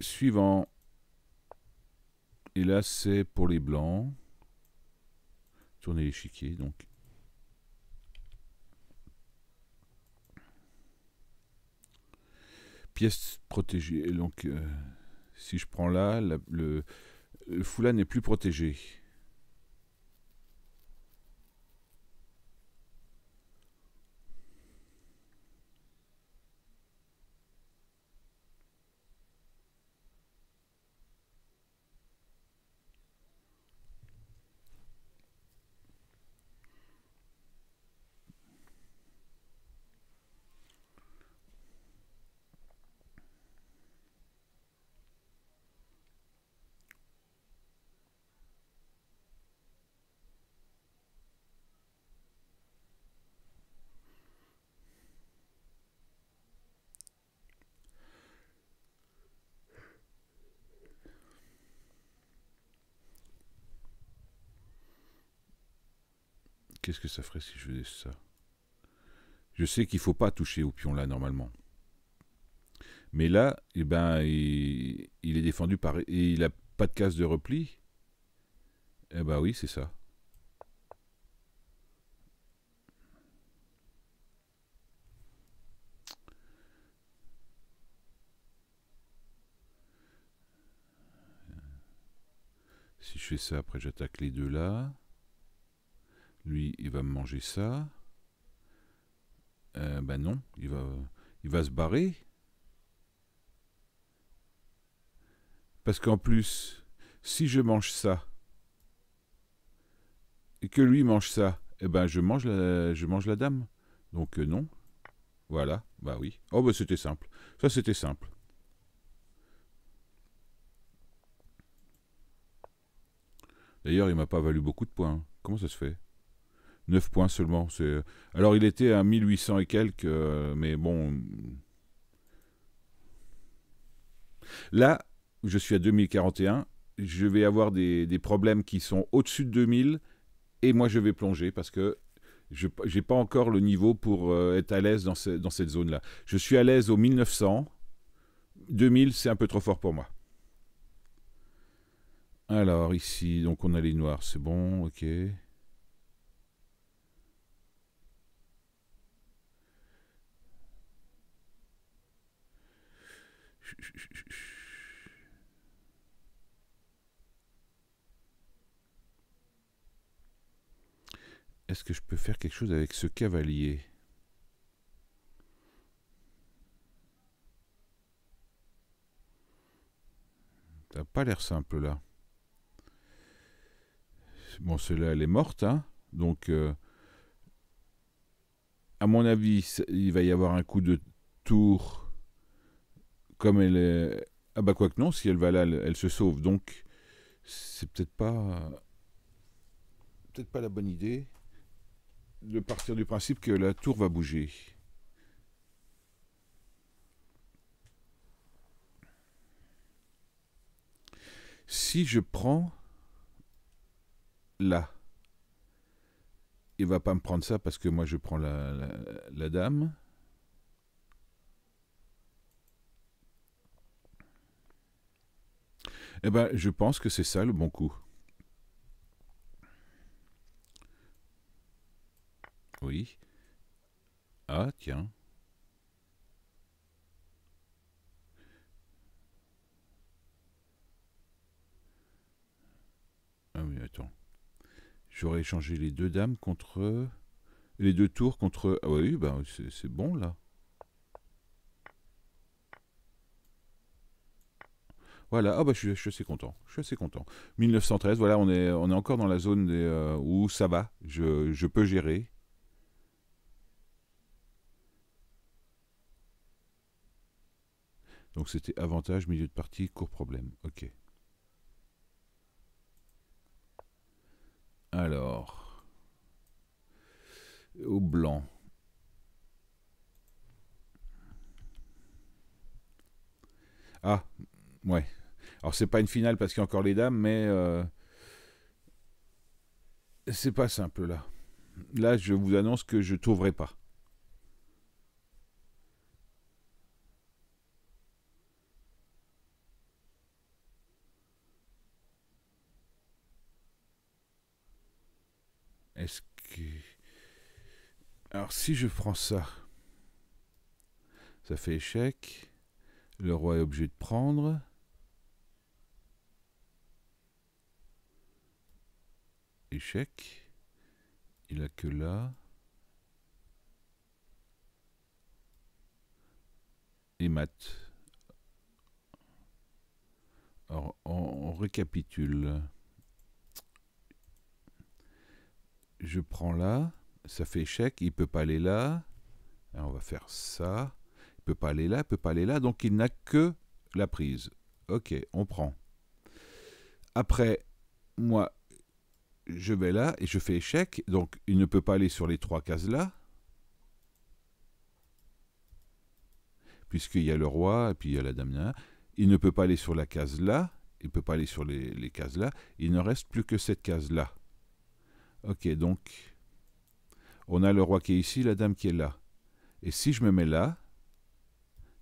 Suivant. Et là, c'est pour les blancs. Tourner l'échiquier, donc. Pièce protégée. Donc, euh, si je prends là, le, le foulard n'est plus protégé. Qu'est-ce que ça ferait si je faisais ça Je sais qu'il ne faut pas toucher au pion là normalement. Mais là, eh ben, il, est défendu par. Et il n'a pas de case de repli. Eh ben oui, c'est ça. Si je fais ça, après j'attaque les deux là. Lui, il va manger ça. Euh, ben non, il va, il va se barrer. Parce qu'en plus, si je mange ça, et que lui mange ça, eh ben je mange la, je mange la dame. Donc euh, non. Voilà, bah oui. Oh ben c'était simple. Ça c'était simple. D'ailleurs, il m'a pas valu beaucoup de points. Comment ça se fait 9 points seulement. Alors il était à 1800 et quelques, euh, mais bon. Là, je suis à 2041. Je vais avoir des, problèmes qui sont au-dessus de 2000. Et moi, je vais plonger parce que je n'ai pas encore le niveau pour euh, être à l'aise dans, cette zone-là. Je suis à l'aise au 1900. 2000, c'est un peu trop fort pour moi. Alors ici, donc on a les noirs, c'est bon, ok. Est-ce que je peux faire quelque chose avec ce cavalier T'as pas l'air simple là. Bon, celle-là, elle est morte, hein Donc, euh, à mon avis, il va y avoir un coup de tour comme elle est. Ah bah quoi que non, si elle va là, elle, se sauve. Donc c'est peut-être pas. Peut-être pas la bonne idée de partir du principe que la tour va bouger. Si je prends là, il va pas me prendre ça parce que moi je prends la, la dame. Eh ben, je pense que c'est ça le bon coup. Oui. Ah, tiens. Ah oui, attends. J'aurais échangé les deux dames contre... Les deux tours contre... Ah oui, ben c'est bon là. Voilà, ah bah, je, je, suis assez content. Je suis assez content. 1913, voilà, on est, on est encore dans la zone des, euh, où ça va, je, je peux gérer. Donc c'était avantage, milieu de partie, court problème. Ok. Alors. Au blanc. Ah, ouais. Alors c'est pas une finale parce qu'il y a encore les dames, mais euh, c'est pas simple là. Là, je vous annonce que je trouverai pas. Est-ce que... Alors si je prends ça, ça fait échec. Le roi est obligé de prendre. échec. Il a que là. Et mat. Alors, on, récapitule. Je prends là, ça fait échec, il peut pas aller là. on va faire ça. Il peut pas aller là, il peut pas aller là, donc il n'a que la prise. Ok, on prend. Après, moi, je vais là et je fais échec. Donc, il ne peut pas aller sur les trois cases là. Puisqu'il y a le roi et puis il y a la dame là. Il ne peut pas aller sur la case là. Il ne peut pas aller sur les, cases là. Il ne reste plus que cette case là. Ok, donc, on a le roi qui est ici, la dame qui est là. Et si je me mets là,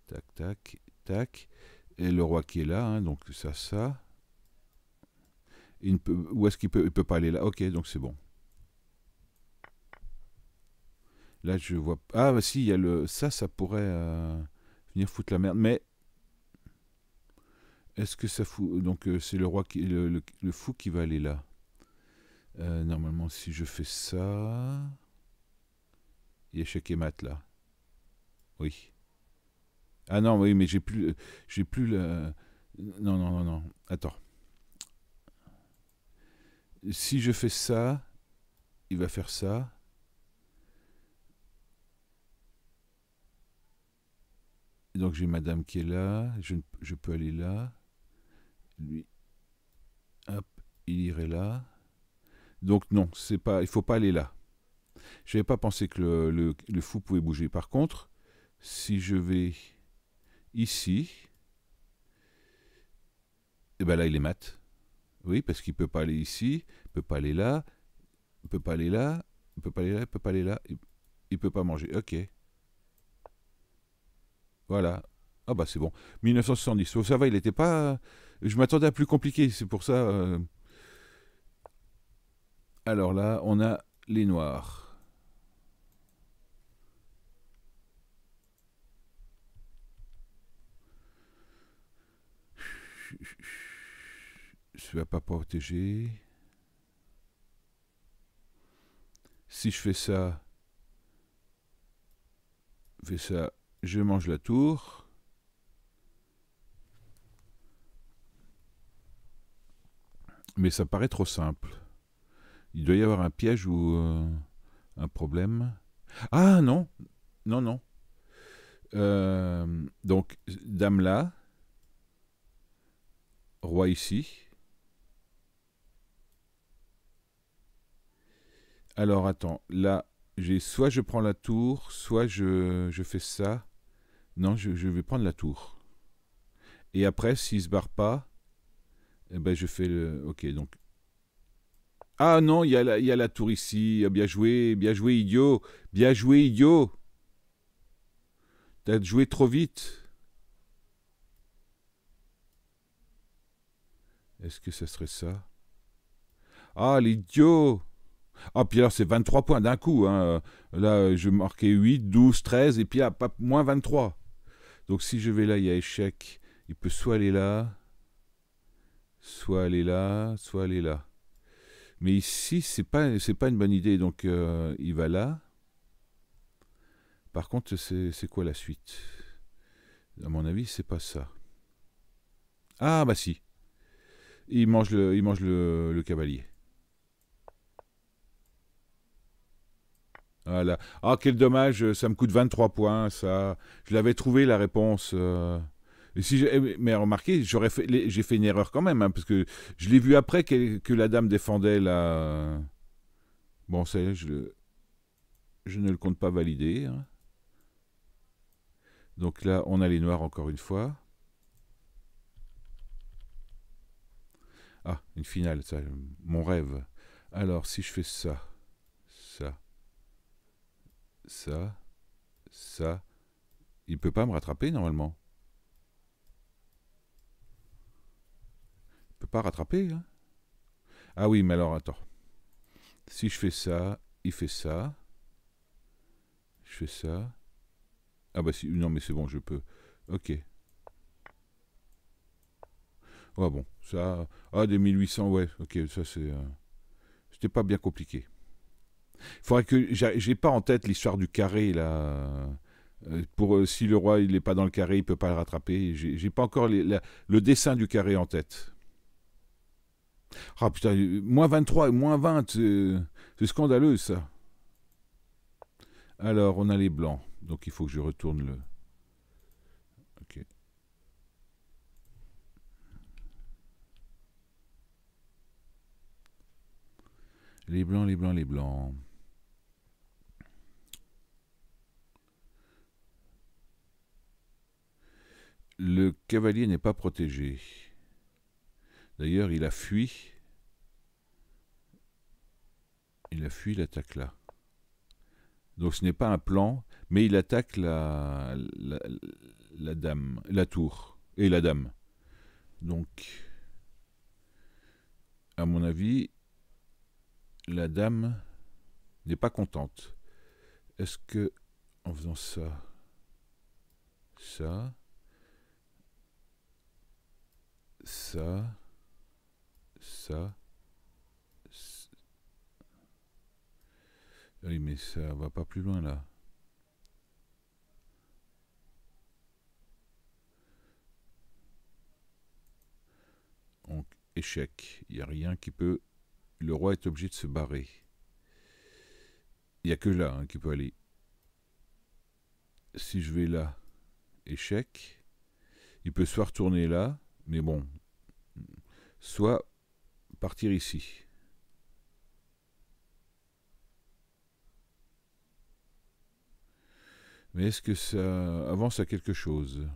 tac, tac, tac, et le roi qui est là, hein, donc ça, ça, il où est-ce qu'il peut, il peut pas aller là Ok, donc c'est bon. Là, je vois. Ah, si, il y a le. Ça, ça pourrait euh, venir foutre la merde. Mais. Est-ce que ça fout. Donc, euh, c'est le roi qui. Le, fou qui va aller là. Euh, normalement, si je fais ça. Il y a chaque et mat là. Oui. Ah non, oui, mais j'ai plus. J'ai plus le. Non, non, non, non. Attends si je fais ça, il va faire ça. Donc j'ai madame qui est là, je, peux aller là. Lui, hop, il irait là. Donc non, c'est pas, il faut pas aller là. Je n'avais pas pensé que le, fou pouvait bouger. Par contre, si je vais ici, et eh ben là il est mat. Oui, parce qu'il ne peut pas aller ici, il ne peut pas aller là, il ne peut pas aller là, il ne peut pas aller là, il ne peut pas aller là, il peut pas manger. Ok. Voilà. Ah bah c'est bon. 1970. ça va, il n'était pas... Je m'attendais à plus compliqué, c'est pour ça... Euh. Alors là, on a les noirs. Tu vas pas protéger Si je fais ça, fais ça, je mange la tour. Mais ça paraît trop simple. Il doit y avoir un piège ou euh, un problème. Ah non, non, non. Euh, donc, dame là, roi ici. Alors attends, là, j'ai soit je prends la tour, soit je, je fais ça. Non, je, vais prendre la tour. Et après, s'il se barre pas, eh ben je fais le. Ok, donc. Ah non, il y, a la, il y a la tour ici. Ah, bien joué, bien joué, idiot. Bien joué, idiot. T'as joué trop vite. Est-ce que ça serait ça Ah, l'idiot ah, puis alors, c'est 23 points d'un coup. Hein. Là, je marquais 8, 12, 13, et puis là, pas, moins 23. Donc, si je vais là, il y a échec. Il peut soit aller là, soit aller là, soit aller là. Mais ici, c'est pas, pas une bonne idée. Donc, euh, il va là. Par contre, c'est quoi la suite À mon avis, c'est pas ça. Ah, bah si. Il mange le, il mange le cavalier. Ah, quel dommage, euh, ça me coûte 23 points, ça. Je l'avais trouvé, la réponse. Euh. Et si eh, mais remarquez, j'aurais fait, j'ai fait une erreur quand même, hein, parce que je l'ai vu après que, la dame défendait la... Bon, ça, Je, je ne le compte pas valider. Hein. Donc là, on a les noirs encore une fois. Ah, une finale, ça, mon rêve. Alors, si je fais ça, ça ça, ça. Il ne peut pas me rattraper normalement. Il ne peut pas rattraper. Hein ah oui, mais alors attends. Si je fais ça, il fait ça. Je fais ça. Ah bah si, non mais c'est bon, je peux. Ok. Ah bon, ça... Ah, des 1800, ouais, ok, ça c'est... Euh, c'était pas bien compliqué. Il faudrait que. J'ai pas en tête l'histoire du carré, là. Euh, pour, euh, si le roi il n'est pas dans le carré, il peut pas le rattraper. J'ai pas encore le dessin du carré en tête. Ah putain, euh, moins 23 et moins 20, c'est scandaleux ça. Alors, on a les blancs. Donc il faut que je retourne le... Ok. Les blancs, les blancs, les blancs. Le cavalier n'est pas protégé. D'ailleurs, il a fui. Il a fui l'attaque là. Donc ce n'est pas un plan, mais il attaque la, la, la, dame, la tour et la dame. Donc, à mon avis, la dame n'est pas contente. Est-ce que, en faisant ça, ça, ça, ça, ça. Oui, mais ça va pas plus loin là. Donc, échec. Il n'y a rien qui peut. Le roi est obligé de se barrer. Il n'y a que là hein, qui peut aller. Si je vais là, échec. Il peut soit retourner là, mais bon, soit partir ici. Mais est-ce que ça avance à quelque chose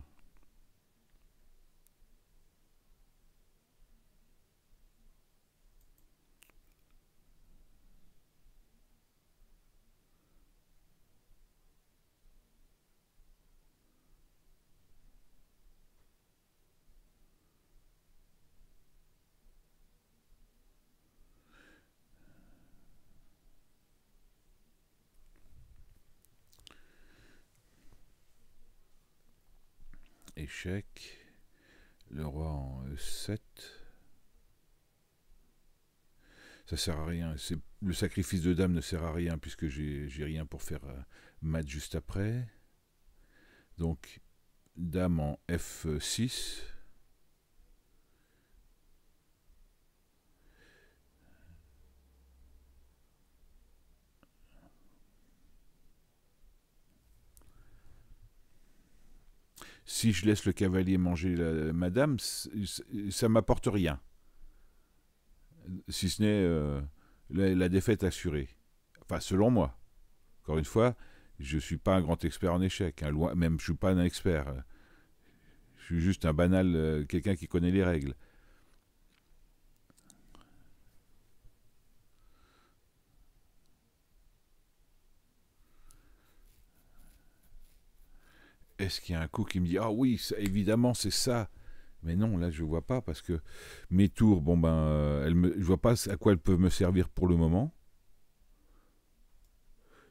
échec, le roi en E7. Ça sert à rien. Le sacrifice de dame ne sert à rien puisque j'ai rien pour faire euh, mat juste après. Donc, dame en F6. si je laisse le cavalier manger la madame, ça m'apporte rien. Si ce n'est euh, la, défaite assurée. Enfin, selon moi. Encore une fois, je ne suis pas un grand expert en échecs. Hein, loin, même, je ne suis pas un expert. Je suis juste un banal, euh, quelqu'un qui connaît les règles. est-ce qu'il y a un coup qui me dit Ah oui, évidemment, c'est ça mais non, là, je ne vois pas parce que mes tours, bon ben, euh, je ne vois pas à quoi elles peuvent me servir pour le moment.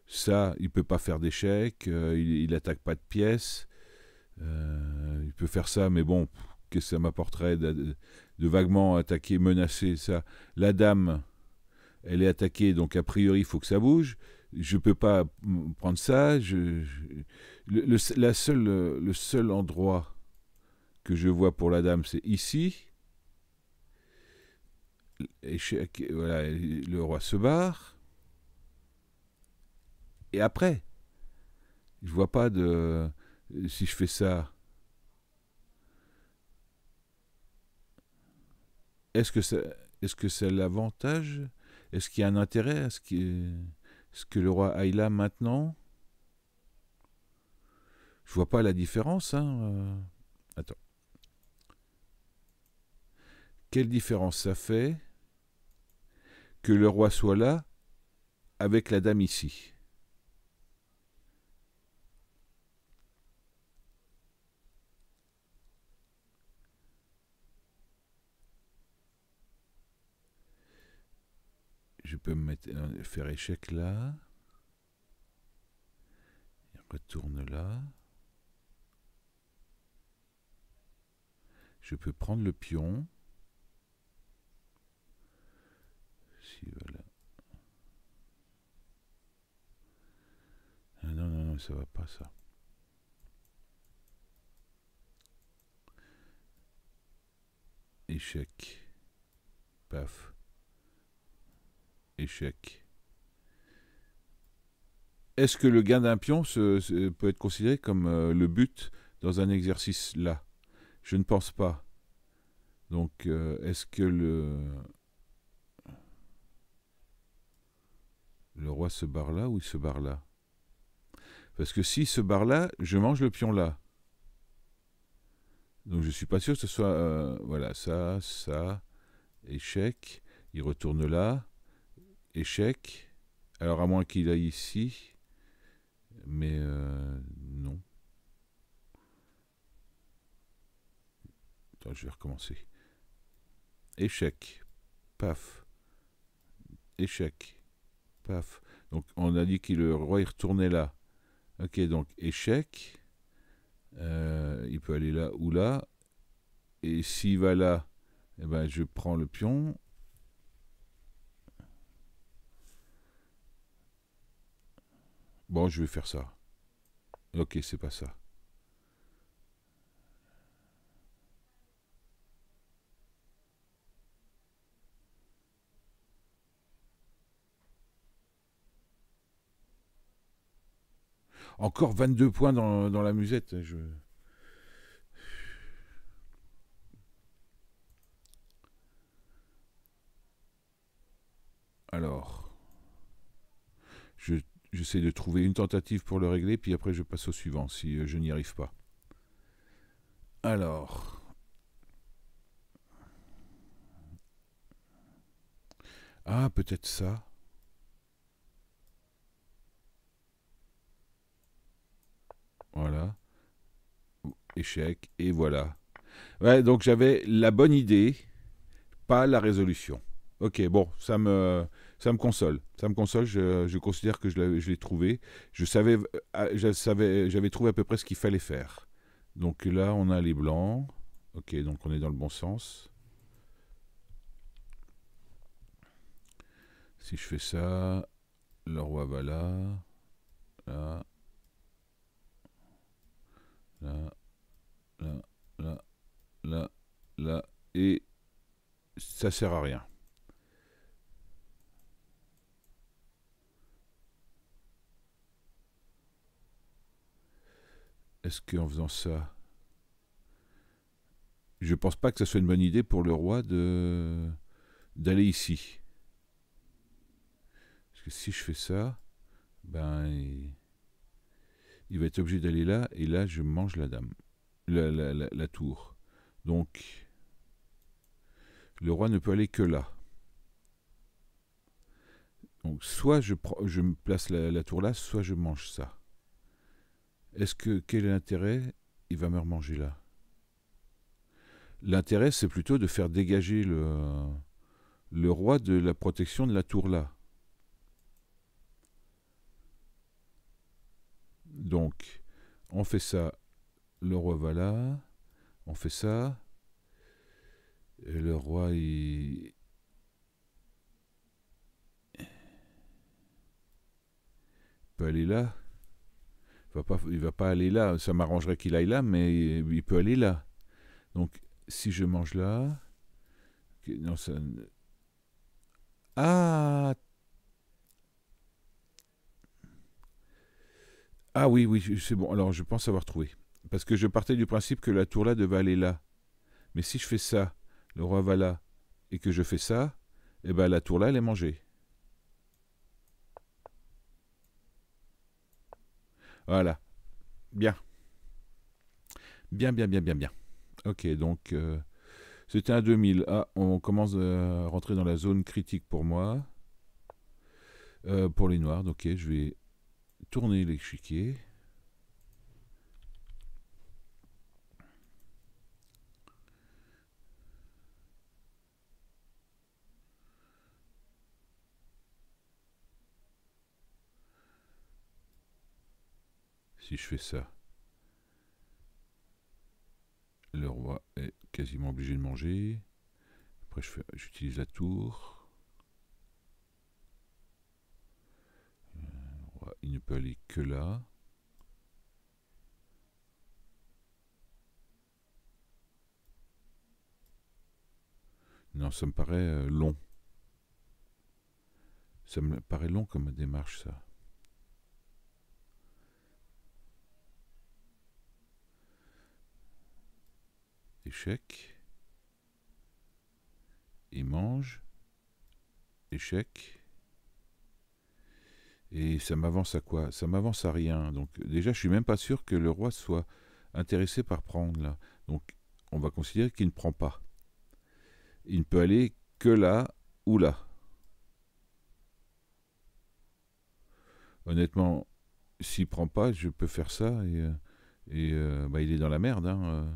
Ça, il ne peut pas faire d'échec, euh, il n'attaque pas de pièces. Euh, il peut faire ça, mais bon, qu'est-ce que ça m'apporterait de, de, vaguement attaquer, menacer ça La dame, elle est attaquée, donc a priori, il faut que ça bouge je ne peux pas prendre ça. le, la seule, euh, le seul endroit que je vois pour la dame, c'est ici. voilà, le roi se barre. Et après, je vois pas de. Euh, si je fais ça. Est-ce que est-ce que c'est l'avantage Est-ce qu'il y a un intérêt à ce qui ce que le roi là maintenant. Je vois pas la différence. Hein, euh. Attends. Quelle différence ça fait que le roi soit là avec la dame ici Je peux mettre, euh, faire échec là. retourne là. Je peux prendre le pion. Si voilà. Ah non, non, non, ça va pas ça. Échec. Paf échec. Est-ce que le gain d'un pion peut être considéré comme euh, le but dans un exercice là Je ne pense pas. Donc, euh, est-ce que le... Le roi se barre là ou il se barre là Parce que s'il se barre là, je mange le pion là. Donc je ne suis pas sûr que ce soit... Euh, voilà, ça, ça, échec. Il retourne là. Échec. Alors à moins qu'il aille ici. Mais euh, non. je vais recommencer. Échec. Paf. Échec. Paf. Donc on a dit qu'il le roi est retourné là. Ok, donc échec. Euh, il peut aller là ou là. Et s'il va là, eh ben, je prends le pion. Bon, je vais faire ça. Ok, c'est pas ça. Encore 22 points dans, dans la musette. Hein, je... Alors j'essaie de trouver une tentative pour le régler, puis après je passe au suivant si euh, je n'y arrive pas. Alors. Ah, peut-être ça. Voilà. Échec, et voilà. Ouais, donc j'avais la bonne idée, pas la résolution. Ok, bon, ça me, ça me console. Ça me console. Je, je considère que je l'ai trouvé. Je savais, ah, je savais, j'avais trouvé à peu près ce qu'il fallait faire. Donc là, on a les blancs. Ok, donc on est dans le bon sens. Si je fais ça, le roi va là, là, là, là, là, là, là, et ça sert à rien. Est-ce qu'en faisant ça, je pense pas que ce soit une bonne idée pour le roi de d'aller ici. Parce que si je fais ça, ben il, va être obligé d'aller là et là je mange la dame, la, la, la, tour. Donc le roi ne peut aller que là. Donc soit je, je me place la, tour là, soit je mange ça. Est-ce que quel est l'intérêt Il va me remanger là. L'intérêt, c'est plutôt de faire dégager le, le roi de la protection de la tour là. Donc, on fait ça. Le roi va là. On fait ça. Et le roi, il... il peut aller là va il va pas aller là. Ça m'arrangerait qu'il aille là, mais il, peut aller là. Donc, si je mange là, non, ah, ah oui, oui, c'est bon. Alors, je pense avoir trouvé. Parce que je partais du principe que la tour là devait aller là. Mais si je fais ça, le roi va là, et que je fais ça, eh bien la tour là, elle est mangée. Voilà. Bien. Bien, bien, bien, bien, bien. Ok, donc euh, c'était un 2000. Ah, on commence à rentrer dans la zone critique pour moi. Euh, pour les noirs, donc, ok, je vais tourner l'échiquier. je fais ça, le roi est quasiment obligé de manger. Après, je j'utilise la tour. Euh, il ne peut aller que là. Non, ça me paraît euh, long. Ça me paraît long comme démarche, ça. échec, il mange, échec, et ça m'avance à quoi Ça m'avance à rien. Donc déjà, je suis même pas sûr que le roi soit intéressé par prendre là. Donc on va considérer qu'il ne prend pas. Il ne peut aller que là ou là. Honnêtement, s'il prend pas, je peux faire ça et, euh, euh, bah, il est dans la merde. Hein. Euh.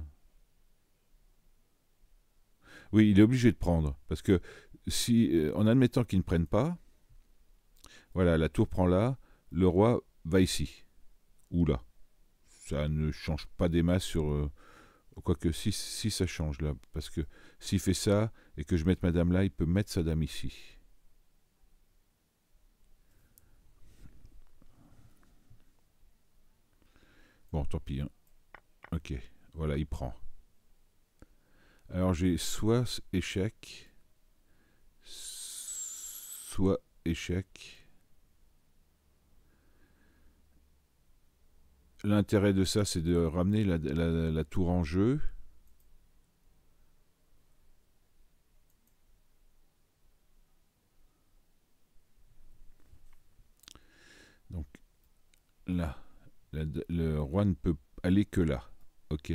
Oui, il est obligé de prendre. Parce que si, euh, en admettant qu'il ne prenne pas, voilà, la tour prend là, le roi va ici, ou là. Ça ne change pas des masses sur... Euh, quoique si, si ça change là, parce que s'il fait ça et que je mette madame là, il peut mettre sa dame ici. Bon, tant pis. Hein. Ok, voilà, il prend. Alors j'ai soit échec, soit échec. L'intérêt de ça, c'est de ramener la, tour en jeu. Donc là, le roi ne peut aller que là. OK.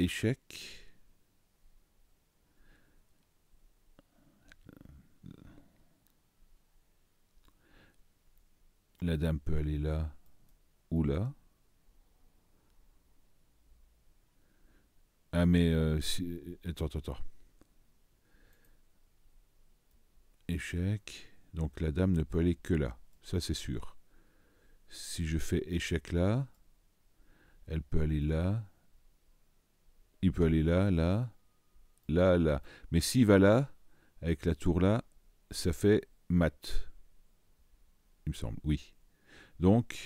échec. La dame peut aller là ou là. Ah mais... Euh, attends, attends, attends. Échec. Donc la dame ne peut aller que là. Ça c'est sûr. Si je fais échec là, elle peut aller là, il peut aller là, là, là, là. Mais s'il va là, avec la tour là, ça fait mat. Il me semble, oui. Donc,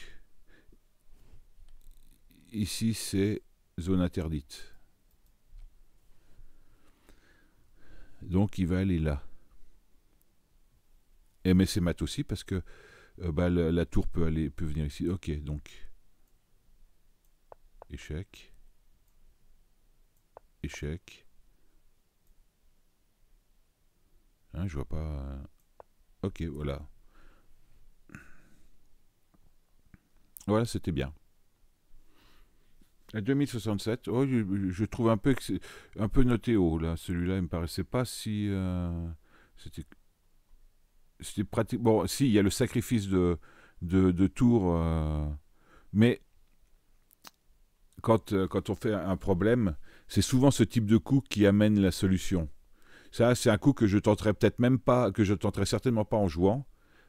ici, c'est zone interdite. Donc, il va aller là. Et mais c'est mat aussi parce que euh, bah, la, la, tour peut, aller, peut venir ici. Ok, donc. Échec échec. Hein, je vois pas. Euh, ok, voilà. Voilà, c'était bien. À 2067, oh, je, trouve un peu, un peu noté haut, là. Celui-là, il me paraissait pas si... Euh, c'était... C'était pratique. Bon, si, il y a le sacrifice de, de, de tour. Euh, mais quand, quand on fait un problème, c'est souvent ce type de coup qui amène la solution. Ça, c'est un coup que je tenterais peut-être même pas, que je tenterais certainement pas en jouant,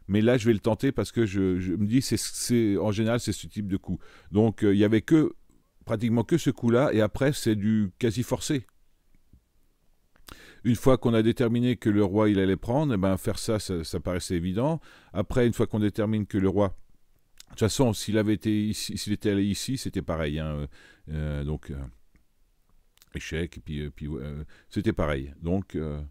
mais là, je vais le tenter parce que je, me dis, c'est en général, c'est ce type de coup. Donc, euh, il n'y avait que pratiquement que ce coup-là, et après, c'est du quasi forcé. Une fois qu'on a déterminé que le roi il allait prendre, eh ben faire ça, ça, paraissait évident. Après, une fois qu'on détermine que le roi de toute façon, s'il avait été s'il était allé ici, c'était pareil. Hein, euh, donc, euh, échecs, et puis, euh, puis euh, c'était pareil. Donc, euh,